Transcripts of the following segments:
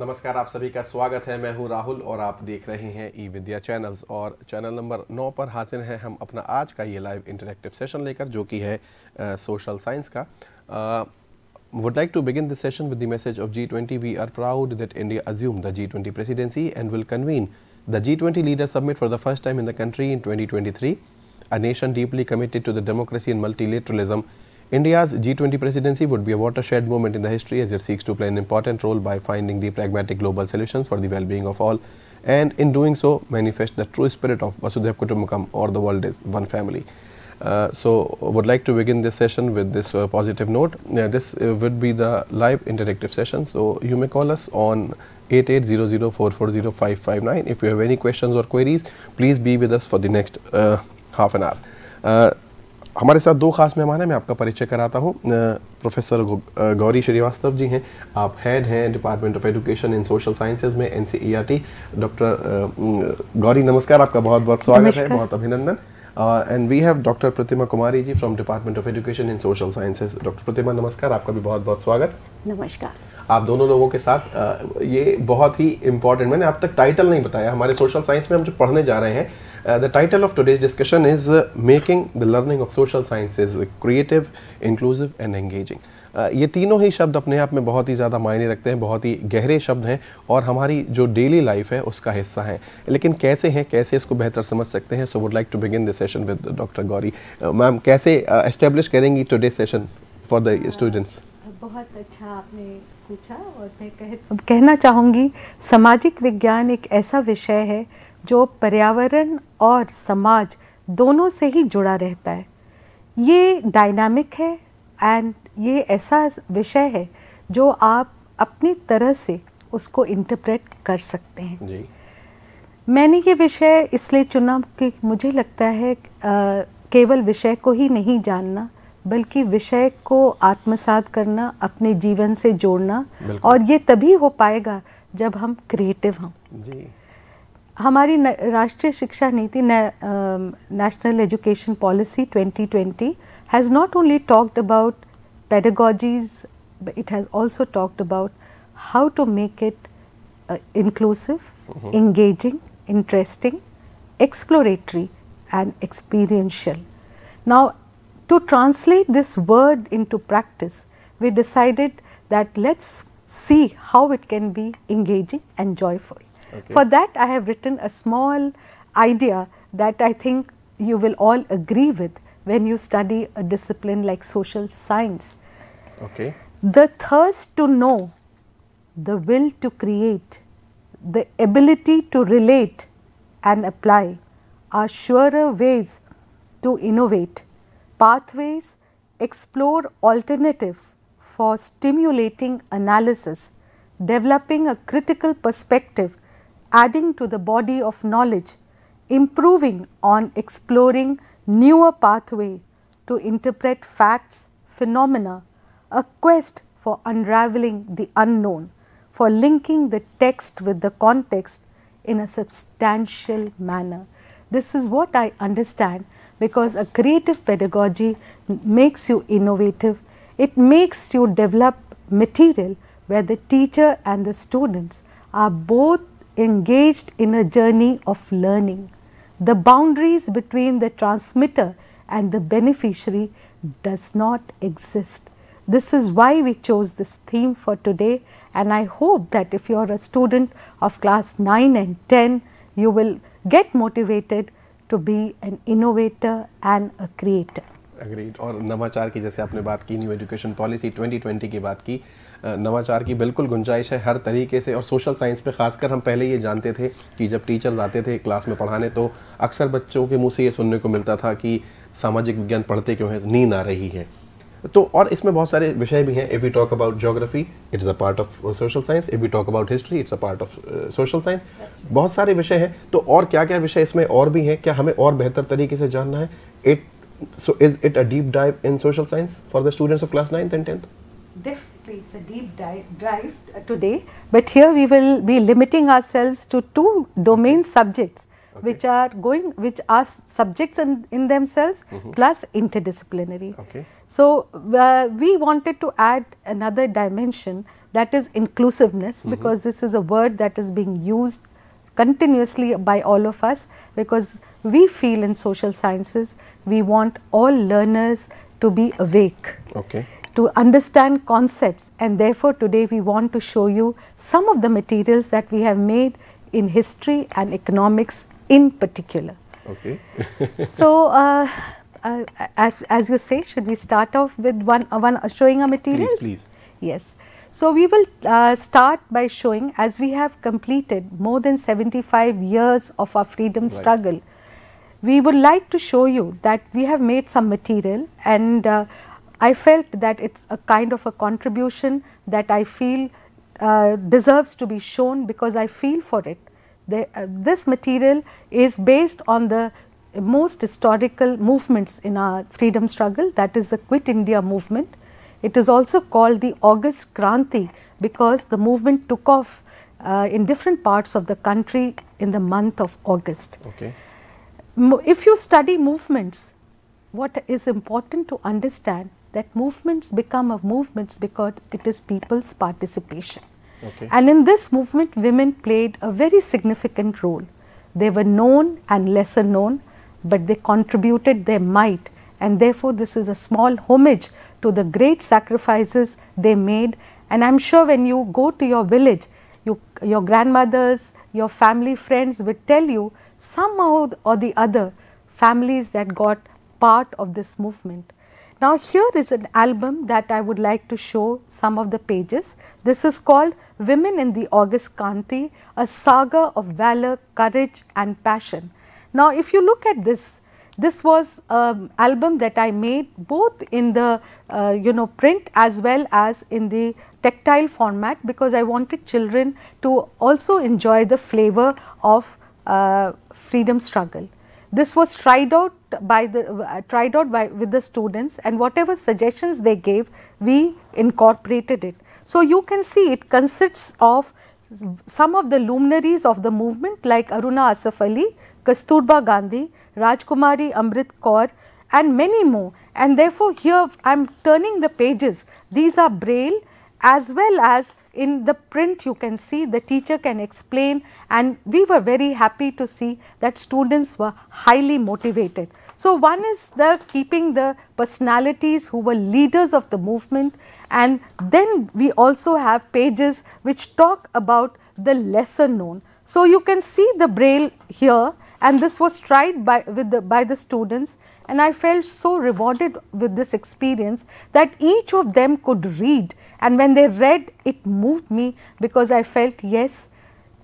नमस्कार आप सभी का स्वागत है मैं हूं राहुल और आप देख रहे हैं ई विद्या चैनल्स और चैनल नंबर नौ पर हासिल हैं हम अपना आज का ये लाइव इंटरेक्टिव सेशन लेकर जो कि है सोशल uh, साइंस का would like to begin the session with the message of G twenty we are proud that India assume the G twenty presidency and will convene the G twenty leader summit for the first time in the country in twenty twenty three a nation deeply committed to the democracy and multilateralism India's G20 presidency would be a watershed moment in the history as it seeks to play an important role by finding the pragmatic global solutions for the well-being of all and in doing so manifest the true spirit of Vasudhaiv Kutumbakam or the world is one family. Uh, so, would like to begin this session with this uh, positive note. Uh, this uh, would be the live interactive session. So, you may call us on 8800440559. If you have any questions or queries, please be with us for the next uh, half an hour. Uh, हमारे साथ दो खास मेहमान हैं मैं आपका परिचय कराता हूँ प्रोफेसर गौरी श्रीवास्तव जी हैं आप हेड हैं department of education in social sciences में एन डॉक्टर e गौरी नमस्कार आपका बहुत बहुत स्वागत है बहुत अभिनंदन and we have doctor Pratima Kumari ji from department of education in social sciences doctor Pratima नमस्कार आपका भी बहुत बहुत स्वागत नमस्कार आप दोनों लोगों के साथ ये बहुत ही इम्पोर्टेंट मैंने अब तक टाइटल नहीं बताया हमारे सोशल साइंस में हम जो पढ़ने जा रहे हैं Uh, the title of today's discussion is uh, Making the Learning of Social Sciences Creative, Inclusive and Engaging. Uh, ये तीनों ही शब्द अपने आप में बहुत ही ज़्यादा मायने रखते हैं बहुत ही गहरे शब्द हैं और हमारी जो डेली लाइफ है उसका हिस्सा है लेकिन कैसे हैं कैसे इसको बेहतर समझ सकते हैं so would like to begin this session with doctor Gauri ma'am कैसे एस्टेब्लिश uh, करेंगी today session for the students बहुत अच्छा आपने पूछा और मैं कह कहना चाहूँगी सामाजिक विज्ञान एक ऐसा विषय है जो पर्यावरण और समाज दोनों से ही जुड़ा रहता है ये डायनामिक है एंड ये ऐसा विषय है जो आप अपनी तरह से उसको इंटरप्रेट कर सकते हैं जी। मैंने ये विषय इसलिए चुना कि मुझे लगता है आ, केवल विषय को ही नहीं जानना बल्कि विषय को आत्मसात करना अपने जीवन से जोड़ना और ये तभी हो पाएगा जब हम क्रिएटिव हों हमारी राष्ट्रीय शिक्षा नीति national education policy 2020 has not only talked about pedagogies, but it has also talked about how to make it uh, inclusive, mm-hmm. engaging, interesting, exploratory and experiential. Now, to translate this word into practice, we decided that let's see how it can be engaging and joyful. Okay. For that I have written a small idea that I think you will all agree with when you study a discipline like social science. Okay. The thirst to know, the will to create, the ability to relate and apply are surer ways to innovate, pathways explore alternatives for stimulating analysis, developing a critical perspective adding to the body of knowledge, improving on exploring newer pathway to interpret facts, phenomena, a quest for unraveling the unknown, for linking the text with the context in a substantial manner. This is what I understand because a creative pedagogy makes you innovative, it makes you develop material where the teacher and the students are both engaged in a journey of learning. The boundaries between the transmitter and the beneficiary does not exist. This is why we chose this theme for today and I hope that if you are a student of class 9 and 10, you will get motivated to be an innovator and a creator. Agreed और नवाचार की जैसे आपने बात की new education policy 2020 की बात की नवाचार की बिल्कुल गुंजाइश है हर तरीके से और सोशल साइंस पे खासकर हम पहले ये जानते थे कि जब टीचर्स आते थे क्लास में पढ़ाने तो अक्सर बच्चों के मुंह से ये सुनने को मिलता था कि सामाजिक विज्ञान पढ़ते क्यों है नींद आ रही है तो और इसमें बहुत सारे विषय भी हैं if we talk about geography it's a part of social science if we talk about history it's a part of social science बहुत सारे विषय हैं तो और क्या क्या विषय इसमें और भी हैं क्या हमें और बेहतर तरीके से जानना है it so is it a deep dive in social science for the students of class 9th and 10th? Definitely, it's a deep dive, today, but here we will be limiting ourselves to two domain subjects okay. which are going, which are subjects in, in themselves mm -hmm. plus interdisciplinary. Okay. So, uh, we wanted to add another dimension that is inclusiveness mm -hmm. because this is a word that is being used continuously by all of us because we feel in social sciences we want all learners to be awake. Okay to understand concepts and therefore today we want to show you some of the materials that we have made in history and economics in particular. Okay. so, uh, uh, as, as, you say, should we start off with one, uh, one uh, showing our materials? Please, please. Yes. So, we will uh, start by showing as we have completed more than 75 years of our freedom right. struggle, we would like to show you that we have made some material and uh, I felt that it is a kind of a contribution that I feel uh, deserves to be shown because I feel for it. The, uh, this material is based on the most historical movements in our freedom struggle that is the Quit India movement it is also called the August Kranti because the movement took off uh, in different parts of the country in the month of August. Okay. If you study movements, what is important to understand that movements become of movements because it is people's participation. Okay. And in this movement, women played a very significant role. They were known and lesser known, but they contributed their might and therefore this is a small homage to the great sacrifices they made and I am sure when you go to your village, you, your grandmothers, your family friends will tell you somehow or the other families that got part of this movement. Now here is an album that I would like to show some of the pages. This is called Women in the August Kanti, a saga of valor, courage and passion. Now if you look at this this was an album that I made both in the uh, you know print as well as in the tactile format because I wanted children to also enjoy the flavor of uh, freedom struggle. This was tried out by the uh, tried out by with the students and whatever suggestions they gave we incorporated it. So, you can see it consists of some of the luminaries of the movement like Aruna Asaf Ali Kasturba Gandhi, Rajkumari Amrit Kaur and many more and therefore here I am turning the pages. These are braille as well as in the print you can see the teacher can explain and we were very happy to see that students were highly motivated. So, one is the keeping the personalities who were leaders of the movement and then we also have pages which talk about the lesser known. So, you can see the braille here and this was tried by, with the, by the students and I felt so rewarded with this experience that each of them could read and when they read it moved me because I felt yes,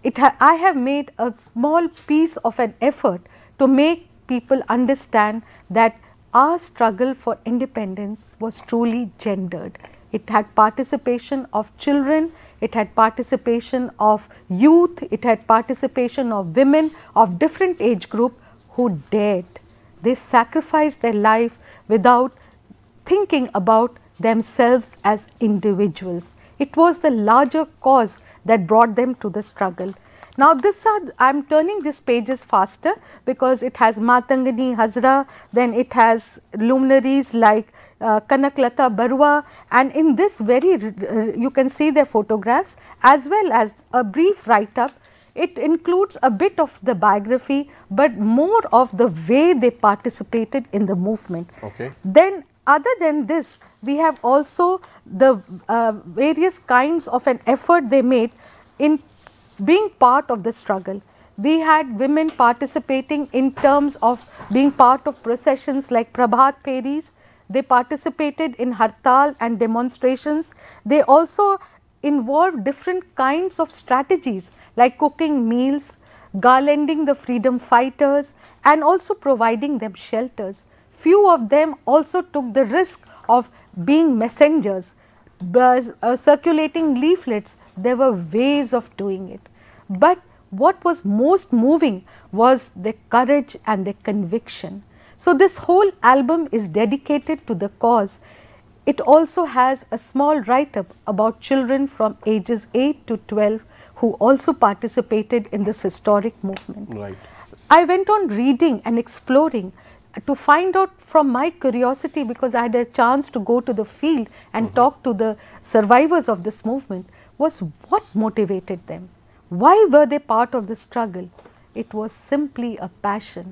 it ha I have made a small piece of an effort to make people understand that our struggle for independence was truly gendered it had participation of children, it had participation of youth, it had participation of women of different age group who dared. They sacrificed their life without thinking about themselves as individuals. It was the larger cause that brought them to the struggle. Now, this are I am turning these pages faster because it has Matangani Hazra, then it has luminaries like uh, Kanaklata Barua, and in this very you can see their photographs as well as a brief write up it includes a bit of the biography, but more of the way they participated in the movement. Okay. Then other than this, we have also the uh, various kinds of an effort they made in being part of the struggle. We had women participating in terms of being part of processions like Prabhat Peris. They participated in hartal and demonstrations. They also involved different kinds of strategies like cooking meals, garlanding the freedom fighters and also providing them shelters. Few of them also took the risk of being messengers uh, circulating leaflets, there were ways of doing it. But what was most moving was the courage and the conviction. So, this whole album is dedicated to the cause. It also has a small write up about children from ages 8 to 12 who also participated in this historic movement. Right. I went on reading and exploring to find out from my curiosity because I had a chance to go to the field and mm -hmm. talk to the survivors of this movement was what motivated them. Why were they part of the struggle? It was simply a passion,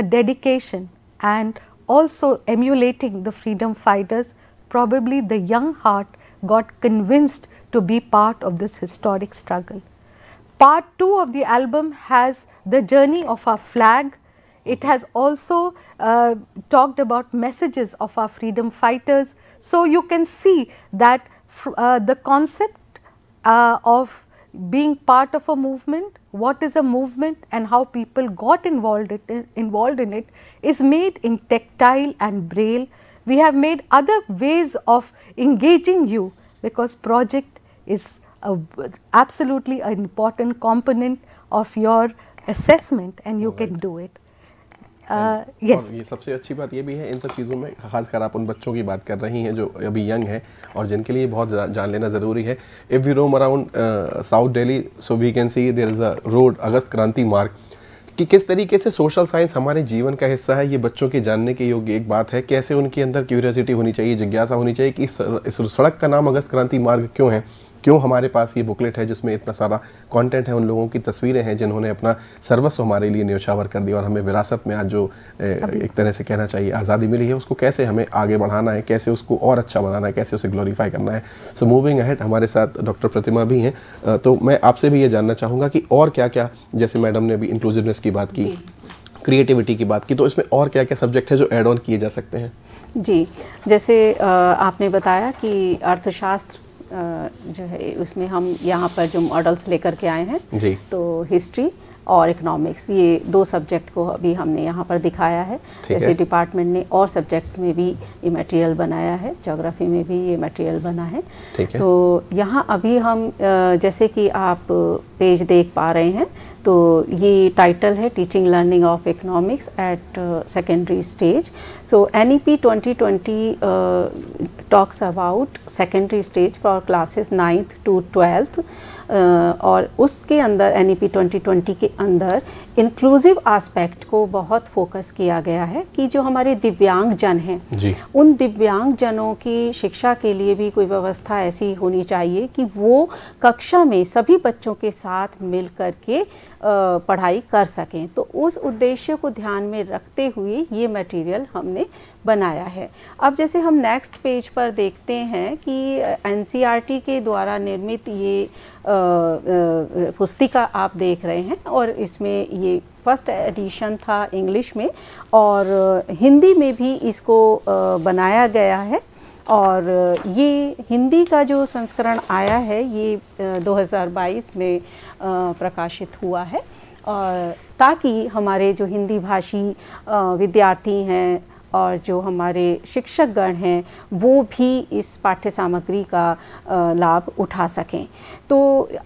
a dedication and also emulating the freedom fighters, probably the young heart got convinced to be part of this historic struggle. Part 2 of the album has the journey of our flag it has also uh, talked about messages of our freedom fighters. So, you can see that uh, the concept uh, of being part of a movement, what is a movement and how people got involved, it, involved in it is made in tactile and braille. We have made other ways of engaging you because project is a, absolutely an important component of your assessment and you right. can do it. Yes uh, हाँ। ये सबसे अच्छी बात ये भी है इन सब चीज़ों में खासकर आप उन बच्चों की बात कर रही हैं जो अभी यंग हैं और जिनके लिए बहुत जान लेना ज़रूरी है if we roam around south Delhi so we can see there is a road August Kranti Marg कि किस तरीके से सोशल साइंस हमारे जीवन का हिस्सा है ये बच्चों के जानने के योग्य एक बात है कैसे उनके अंदर क्यूरियोसिटी होनी चाहिए जिज्ञासा होनी चाहिए कि इस सड़क का नाम अगस्त क्रांति मार्ग क्यों है क्यों हमारे पास ये बुकलेट है जिसमें इतना सारा कंटेंट है उन लोगों की तस्वीरें हैं जिन्होंने अपना सर्वस्व हमारे लिए न्योछावर कर दिया और हमें विरासत में आज जो एक तरह से कहना चाहिए आज़ादी मिली है उसको कैसे हमें आगे बढ़ाना है कैसे उसको और अच्छा बनाना है कैसे उसे ग्लोरीफाई करना है सो मूविंग अहेड हमारे साथ डॉक्टर प्रतिमा भी हैं तो मैं आपसे भी ये जानना चाहूँगा कि और क्या क्या जैसे मैडम ने भी इंक्लूसिवनेस की बात की क्रिएटिविटी की बात की तो इसमें और क्या क्या सब्जेक्ट है जो एड ऑन किए जा सकते हैं जी जैसे आपने बताया कि अर्थशास्त्र जो है उसमें हम यहाँ पर जो मॉडल्स लेकर के आए हैं जी तो हिस्ट्री और इकोनॉमिक्स ये दो सब्जेक्ट को अभी हमने यहाँ पर दिखाया है जैसे डिपार्टमेंट ने और सब्जेक्ट्स में भी ये मटेरियल बनाया है जोग्राफी में भी ये मटेरियल बना है तो यहाँ अभी हम जैसे कि आप पेज देख पा रहे हैं तो ये टाइटल है teaching learning of economics at secondary stage so N E P twenty twenty talks about secondary stage for classes ninth to twelfth और उसके अंदर N E P twenty twenty के अंदर इंक्लूसिव एस्पेक्ट को बहुत फोकस किया गया है कि जो हमारे दिव्यांग जन हैं उन दिव्यांग जनों की शिक्षा के लिए भी कोई व्यवस्था ऐसी होनी चाहिए कि वो कक्षा में सभी बच्चों के साथ मिल कर के पढ़ाई कर सकें तो उस उद्देश्य को ध्यान में रखते हुए ये मटेरियल हमने बनाया है अब जैसे हम नेक्स्ट पेज पर देखते हैं कि एन e के द्वारा निर्मित ये पुस्तिका आप देख रहे हैं और इसमें ये फर्स्ट एडिशन था इंग्लिश में और हिंदी में भी इसको बनाया गया है और ये हिंदी का जो संस्करण आया है ये 2022 में प्रकाशित हुआ है और ताकि हमारे जो हिंदी भाषी विद्यार्थी हैं और जो हमारे शिक्षकगण हैं वो भी इस पाठ्य सामग्री का लाभ उठा सकें तो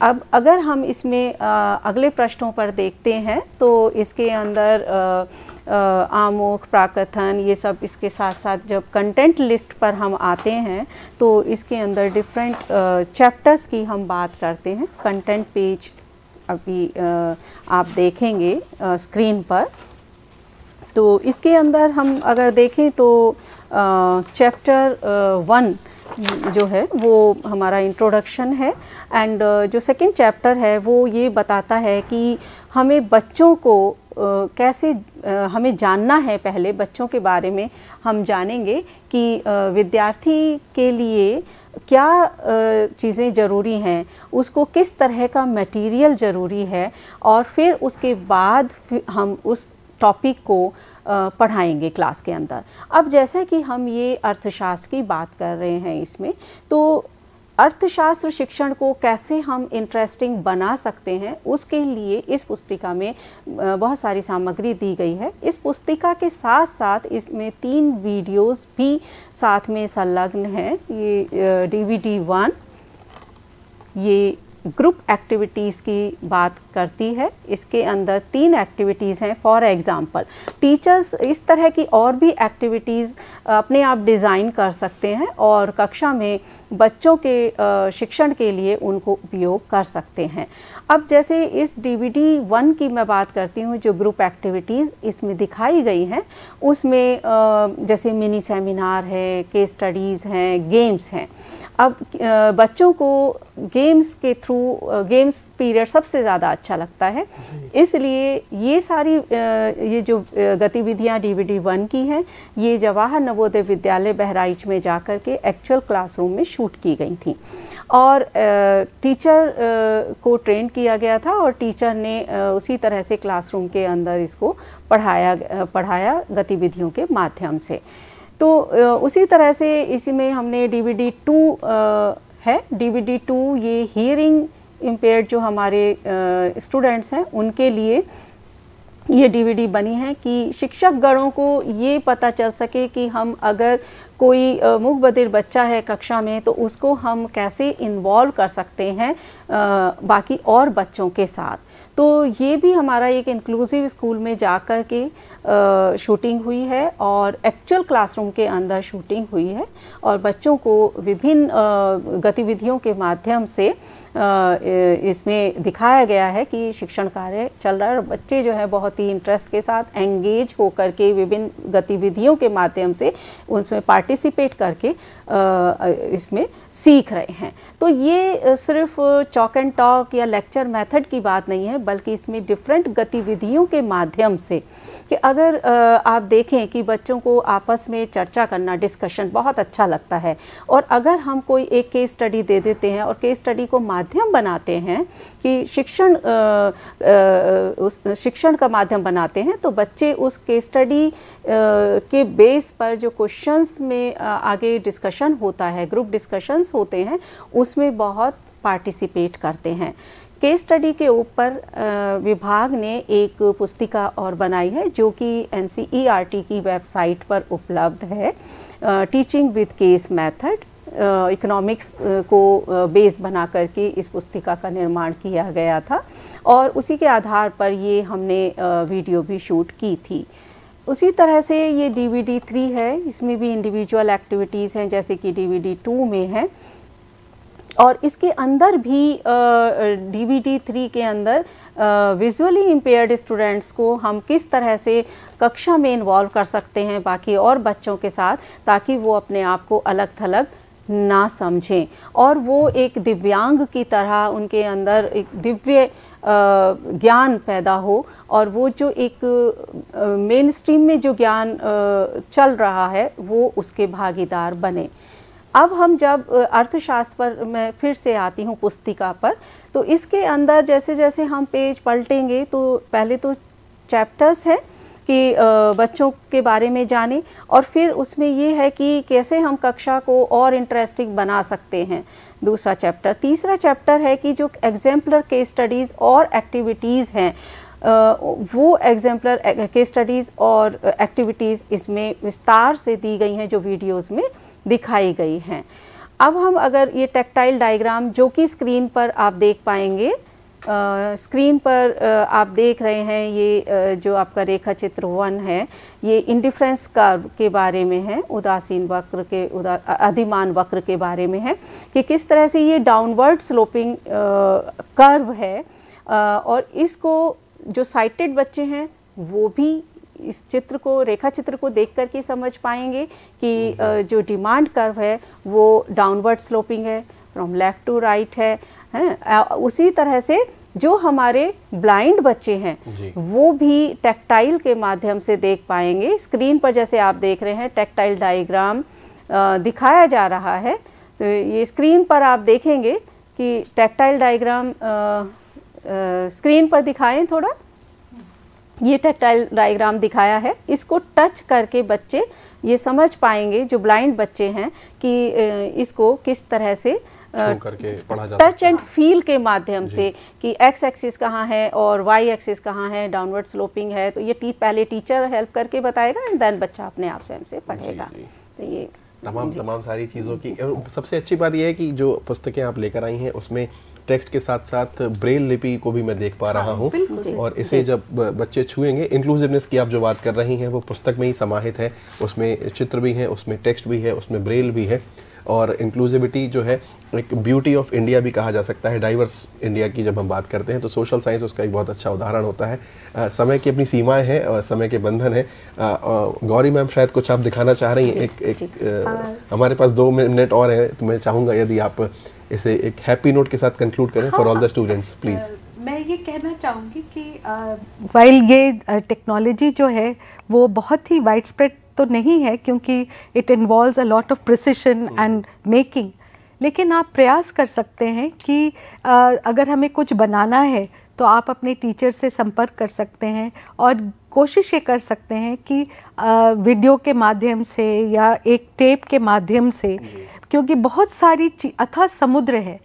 अब अगर हम इसमें अगले प्रश्नों पर देखते हैं तो इसके अंदर आमोख प्राकथन ये सब इसके साथ साथ जब कंटेंट लिस्ट पर हम आते हैं तो इसके अंदर डिफरेंट चैप्टर्स की हम बात करते हैं कंटेंट पेज अभी आप देखेंगे स्क्रीन पर तो इसके अंदर हम अगर देखें तो चैप्टर वन जो है वो हमारा इंट्रोडक्शन है एंड जो सेकंड चैप्टर है वो ये बताता है कि हमें बच्चों को कैसे हमें जानना है पहले बच्चों के बारे में हम जानेंगे कि विद्यार्थी के लिए क्या चीज़ें ज़रूरी हैं उसको किस तरह का मटेरियल ज़रूरी है और फिर उसके बाद फिर हम उस टॉपिक को पढ़ाएंगे क्लास के अंदर अब जैसा कि हम ये अर्थशास्त्र की बात कर रहे हैं इसमें तो अर्थशास्त्र शिक्षण को कैसे हम इंटरेस्टिंग बना सकते हैं उसके लिए इस पुस्तिका में बहुत सारी सामग्री दी गई है इस पुस्तिका के साथ साथ इसमें तीन वीडियोस भी साथ में संलग्न हैं ये डी वी डी वन ये ग्रुप एक्टिविटीज़ की बात करती है इसके अंदर तीन एक्टिविटीज़ हैं फॉर एग्ज़ाम्पल टीचर्स इस तरह की और भी एक्टिविटीज़ अपने आप डिज़ाइन कर सकते हैं और कक्षा में बच्चों के शिक्षण के लिए उनको उपयोग कर सकते हैं अब जैसे इस डीवीडी वन की मैं बात करती हूँ जो ग्रुप एक्टिविटीज़ इसमें दिखाई गई हैं उसमें जैसे मिनी सेमिनार है केस स्टडीज़ हैं गेम्स हैं अब बच्चों को गेम्स के थ्रू टू गेम्स पीरियड सबसे ज़्यादा अच्छा लगता है इसलिए ये सारी ये जो गतिविधियाँ डी वन की हैं ये जवाहर नवोदय विद्यालय बहराइच में जा कर के एक्चुअल क्लासरूम में शूट की गई थी और टीचर को ट्रेन किया गया था और टीचर ने उसी तरह से क्लासरूम के अंदर इसको पढ़ाया पढ़ाया गतिविधियों के माध्यम से तो उसी तरह से इसी में हमने डीवीडी टू है डी टू ये हियरिंग इम्पेयर जो हमारे स्टूडेंट्स हैं उनके लिए ये डीवीडी बनी है कि शिक्षक गणों को ये पता चल सके कि हम अगर कोई मूक बधिर बच्चा है कक्षा में तो उसको हम कैसे इन्वॉल्व कर सकते हैं बाकी और बच्चों के साथ तो ये भी हमारा एक इंक्लूसिव स्कूल में जा कर के शूटिंग हुई है और एक्चुअल क्लासरूम के अंदर शूटिंग हुई है और बच्चों को विभिन्न गतिविधियों के माध्यम से इसमें दिखाया गया है कि शिक्षण कार्य चल रहा है और बच्चे जो है बहुत ही इंटरेस्ट के साथ एंगेज होकर के विभिन्न गतिविधियों के माध्यम से उसमें पार्ट पार्टिसिपेट करके इसमें सीख रहे हैं तो ये सिर्फ चॉक एंड टॉक या लेक्चर मेथड की बात नहीं है बल्कि इसमें डिफरेंट गतिविधियों के माध्यम से कि अगर आप देखें कि बच्चों को आपस में चर्चा करना डिस्कशन बहुत अच्छा लगता है और अगर हम कोई एक केस स्टडी दे देते हैं और केस स्टडी को माध्यम बनाते हैं कि शिक्षण उस शिक्षण का माध्यम बनाते हैं तो बच्चे उस केस स्टडी के बेस पर जो क्वेश्चंस में में आगे डिस्कशन होता है ग्रुप डिस्कशंस होते हैं उसमें बहुत पार्टिसिपेट करते हैं केस स्टडी के ऊपर विभाग ने एक पुस्तिका और बनाई है जो कि एन e की वेबसाइट पर उपलब्ध है teaching with case method economics को बेस बना करके इस पुस्तिका का निर्माण किया गया था और उसी के आधार पर ये हमने वीडियो भी शूट की थी उसी तरह से ये डी वी डी थ्री है इसमें भी इंडिविजुअल एक्टिविटीज़ हैं जैसे कि डी वी डी टू में है और इसके अंदर भी डी वी डी थ्री के अंदर विजुअली इम्पेयर्ड स्टूडेंट्स को हम किस तरह से कक्षा में इन्वॉल्व कर सकते हैं बाकी और बच्चों के साथ ताकि वो अपने आप को अलग थलग ना समझें और वो एक दिव्यांग की तरह उनके अंदर एक दिव्य ज्ञान पैदा हो और वो जो एक मेन स्ट्रीम में जो ज्ञान चल रहा है वो उसके भागीदार बने अब हम जब अर्थशास्त्र पर मैं फिर से आती हूँ पुस्तिका पर तो इसके अंदर जैसे जैसे हम पेज पलटेंगे तो पहले तो चैप्टर्स हैं कि बच्चों के बारे में जाने और फिर उसमें ये है कि कैसे हम कक्षा को और इंटरेस्टिंग बना सकते हैं दूसरा चैप्टर तीसरा चैप्टर है कि जो एग्जाम्पलर के स्टडीज़ और एक्टिविटीज़ हैं वो एग्जाम्पलर के स्टडीज़ और एक्टिविटीज़ इसमें विस्तार से दी गई हैं जो वीडियोज़ में दिखाई गई हैं अब हम अगर ये टेक्टाइल डायग्राम जो कि स्क्रीन पर आप देख पाएंगे स्क्रीन पर आप देख रहे हैं ये जो आपका रेखा चित्र वन है ये इंडिफ्रेंस कर्व के बारे में है उदासीन वक्र के उदा अधिमान वक्र के बारे में है कि किस तरह से ये डाउनवर्ड स्लोपिंग कर्व है और इसको जो साइटेड बच्चे हैं वो भी इस चित्र को रेखा चित्र को देख करके समझ पाएंगे कि हम्म। जो डिमांड कर्व है वो डाउनवर्ड स्लोपिंग है फ्रॉम लेफ़्ट टू राइट है हैं उसी तरह से जो हमारे ब्लाइंड बच्चे हैं वो भी टेक्टाइल के माध्यम से देख पाएंगे स्क्रीन पर जैसे आप देख रहे हैं टेक्टाइल डायग्राम दिखाया जा रहा है तो ये स्क्रीन पर आप देखेंगे कि टेक्टाइल डायग्राम स्क्रीन पर दिखाएं थोड़ा ये टेक्टाइल डायग्राम दिखाया है इसको टच करके बच्चे ये समझ पाएंगे जो ब्लाइंड बच्चे हैं कि इसको किस तरह से करके पढ़ा जा टच एंड फील के माध्यम से कि एक्स एक्सिस कहाँ है और वाई एक्सिस कहाँ है डाउनवर्ड स्लोपिंग है तो ये टी, पहले टीचर हेल्प करके बताएगा एंड देन बच्चा अपने आप स्वयं से पढ़ेगा तो ये तमाम तमाम सारी चीज़ों की सबसे अच्छी बात यह है कि जो पुस्तकें आप लेकर आई हैं उसमें टेक्स्ट के साथ साथ ब्रेल लिपि को भी मैं देख पा रहा हाँ, हूँ और इसे जब बच्चे छुएंगे इंक्लूसिवनेस की आप जो बात कर रही हैं वो पुस्तक में ही समाहित है उसमें चित्र भी है उसमें टेक्स्ट भी है उसमें ब्रेल भी है और इंक्लूसिविटी जो है एक ब्यूटी ऑफ इंडिया भी कहा जा सकता है डाइवर्स इंडिया की जब हम बात करते हैं तो सोशल साइंस उसका एक बहुत अच्छा उदाहरण होता है आ, समय की अपनी सीमाएं हैं और समय के बंधन हैं गौरी मैम शायद कुछ आप दिखाना चाह रही हैं एक एक हमारे पास दो मिनट और हैं तो मैं चाहूँगा यदि आप इसे एक हैप्पी नोट के साथ कंक्लूड करें for all the students please मैं ये कहना चाहूँगी कि वाइल ये टेक्नोलॉजी जो है वो बहुत ही वाइड स्प्रेड तो नहीं है क्योंकि it involves a lot of precision and making लेकिन आप प्रयास कर सकते हैं कि आ, अगर हमें कुछ बनाना है तो आप अपने टीचर से संपर्क कर सकते हैं और कोशिश ये कर सकते हैं कि आ, वीडियो के माध्यम से या एक टेप के माध्यम से क्योंकि बहुत सारी अथा समुद्र है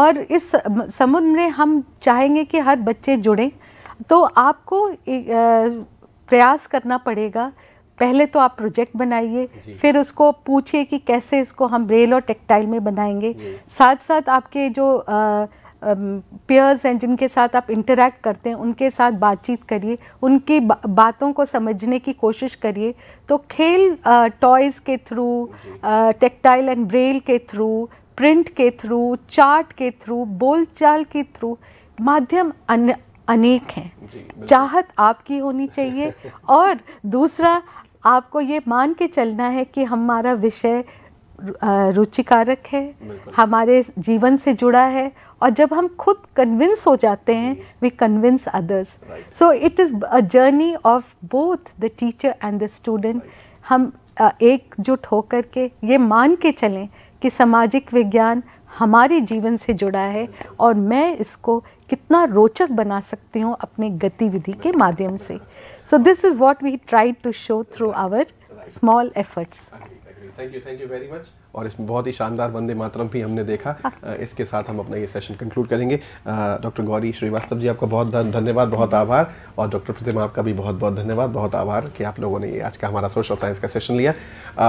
और इस समुद्र में हम चाहेंगे कि हर बच्चे जुड़ें तो आपको प्रयास करना पड़ेगा पहले तो आप प्रोजेक्ट बनाइए फिर उसको पूछिए कि कैसे इसको हम रेल और टेक्सटाइल में बनाएंगे साथ साथ आपके जो आ, पेयर्स हैं जिनके साथ आप इंटरेक्ट करते हैं उनके साथ बातचीत करिए उनकी बा, बातों को समझने की कोशिश करिए तो खेल टॉयज़ के थ्रू टेक्सटाइल एंड ब्रेल के थ्रू प्रिंट के थ्रू चार्ट के थ्रू बोलचाल के थ्रू माध्यम अन, अनेक हैं चाहत आपकी होनी चाहिए और दूसरा आपको ये मान के चलना है कि हमारा विषय रुचिकारक है हमारे जीवन से जुड़ा है और जब हम खुद कन्विंस हो जाते हैं we convince others so it is a journey of both the teacher and the student हम एकजुट होकर के ये मान के चलें कि सामाजिक विज्ञान हमारे जीवन से जुड़ा है और मैं इसको कितना रोचक बना सकते हो अपने गतिविधि के माध्यम से so this is what we try to show through our small efforts thank you thank you very much और इसमें बहुत ही शानदार वंदे मातरम भी हमने देखा हाँ। इसके साथ हम अपना ये सेशन कंक्लूड करेंगे डॉक्टर गौरी श्रीवास्तव जी आपका बहुत धन्यवाद बहुत आभार और डॉक्टर प्रतिमा आपका भी बहुत बहुत धन्यवाद बहुत आभार कि आप लोगों ने आज का हमारा सोशल साइंस का सेशन लिया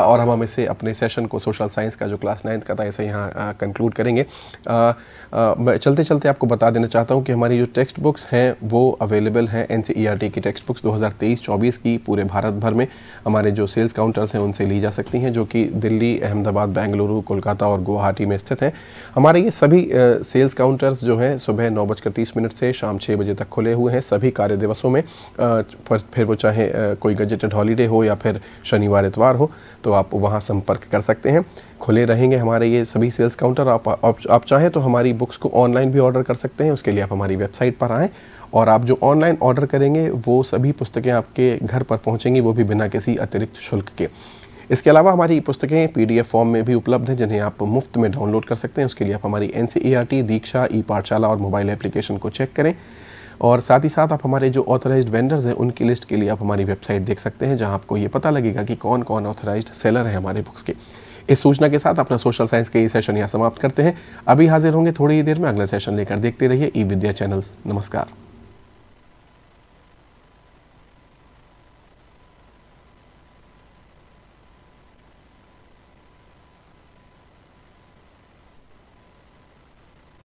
और हम हम इसे अपने सेशन को सोशल साइंस का जो क्लास नाइन्थ का था इसे यहाँ कंक्लूड करेंगे मैं चलते चलते आपको बता देना चाहता हूँ कि हमारी जो टेक्स्ट बुक्स हैं वो अवेलेबल हैं एन e की टेक्स्ट बुक्स 2023-24 की पूरे भारत भर में हमारे जो सेल्स काउंटर्स हैं उनसे ली जा सकती हैं जो कि दिल्ली अहमदाबाद बेंगलुरु कोलकाता और गुवाहाटी में स्थित हैं हमारे ये सभी सेल्स काउंटर्स जो हैं सुबह नौ बजकर तीस मिनट से शाम छः बजे तक खुले हुए हैं सभी कार्य दिवसों में पर फिर वो चाहे कोई गजेटेड हॉलीडे हो या फिर शनिवार इतवार हो तो आप वहाँ संपर्क कर सकते हैं खुले रहेंगे हमारे ये सभी सेल्स काउंटर आप आप, आप चाहें तो हमारी बुक्स को ऑनलाइन भी ऑर्डर कर सकते हैं उसके लिए आप हमारी वेबसाइट पर आएँ और आप जो ऑनलाइन ऑर्डर करेंगे वो सभी पुस्तकें आपके घर पर पहुँचेंगी वो भी बिना किसी अतिरिक्त शुल्क के इसके अलावा हमारी पुस्तकें पी फॉर्म में भी उपलब्ध हैं जिन्हें आप मुफ्त में डाउनलोड कर सकते हैं उसके लिए आप हमारी एन दीक्षा ई पाठशाला और मोबाइल एप्लीकेशन को चेक करें और साथ ही साथ आप हमारे जो ऑथराइज वेंडर्स हैं उनकी लिस्ट के लिए आप हमारी वेबसाइट देख सकते हैं जहाँ आपको ये पता लगेगा कि कौन कौन ऑथराइज सेलर हैं हमारे बुक्स के इस सूचना के साथ अपना सोशल साइंस के ये सेशन यहाँ समाप्त करते हैं अभी हाजिर होंगे थोड़ी ही देर में अगला सेशन लेकर देखते रहिए ई विद्या चैनल्स नमस्कार